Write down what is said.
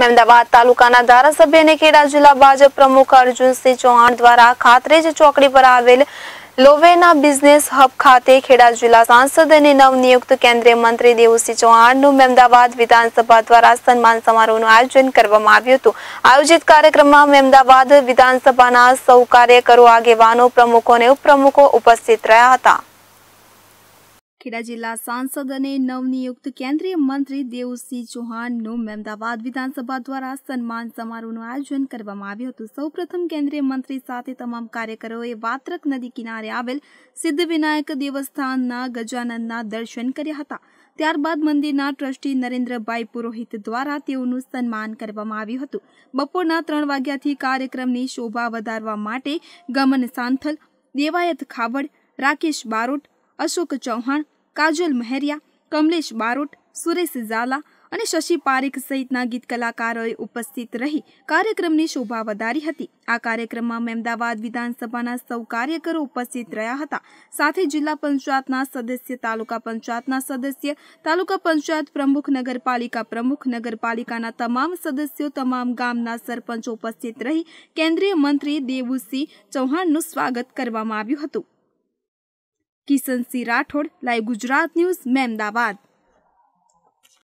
મહેમદાવાદ તાલુકાના ધારાસભ્ય અને ખેડા જિલ્લા ભાજપ પ્રમુખ અર્જુનસિંહ ચૌહાણ દ્વારા ખાતરેજ ચોકડી પર આવેલ લોવેના બિઝનેસ હબ ખાતે ખેડા જિલ્લા સાંસદ અને નવનિયુક્ત કેન્દ્રીય મંત્રી દેવસિંહ ચૌહાણનું મહેમદાવાદ વિધાનસભા દ્વારા સન્માન સમારોહનું આયોજન કરવામાં આવ્યું હતું આયોજિત કાર્યક્રમમાં મહેમદાવાદ વિધાનસભાના સૌ કાર્યકરો આગેવાનો પ્રમુખો અને ઉપપ્રમુખો ઉપસ્થિત રહ્યા હતા ખેડા જિલ્લા સાંસદ અને નવનિયુક્ત કેન્દ્રીય મંત્રી દેવસિંહ ચૌહાણનું મહેમદાવાદ વિધાનસભા દ્વારા સન્માન સમારોહનું આયોજન કરવામાં આવ્યું હતું સૌપ્રથમ કેન્દ્રીય મંત્રી સાથે તમામ કાર્યકરોએ વાત્રક નદી કિનારે આવેલ સિદ્ધવિનાયક દેવસ્થાનના ગજાનંદના દર્શન કર્યા હતા ત્યારબાદ મંદિરના ટ્રસ્ટી નરેન્દ્રભાઈ પુરોહિત દ્વારા તેઓનું સન્માન કરવામાં આવ્યું હતું બપોરના ત્રણ વાગ્યાથી કાર્યક્રમની શોભા વધારવા માટે ગમન સાંથલ દેવાયત ખાવડ રાકેશ બારોટ અશોક ચૌહાણ કાજોલ મહેરિયા કમલેશ બારોટ સુરેશ ઝાલા અને શશી પારેખ સહિતના ગીત કલાકારોએ ઉપસ્થિત રહી કાર્યક્રમની શોભા વધારી હતી આ કાર્યક્રમમાં મહેમદાવાદ વિધાનસભાના સૌ કાર્યકરો ઉપસ્થિત રહ્યા હતા સાથે જિલ્લા પંચાયતના સદસ્ય તાલુકા પંચાયતના સદસ્ય તાલુકા પંચાયત પ્રમુખ નગરપાલિકા પ્રમુખ નગરપાલિકાના તમામ સદસ્યો તમામ ગામના સરપંચ ઉપસ્થિત રહી કેન્દ્રીય મંત્રી દેવુસિંહ ચૌહાણનું સ્વાગત કરવામાં આવ્યું હતું કિશનસિંહ રાઠોડ લાઈવ ગુજરાત ન્યૂઝ મેમદાવાદ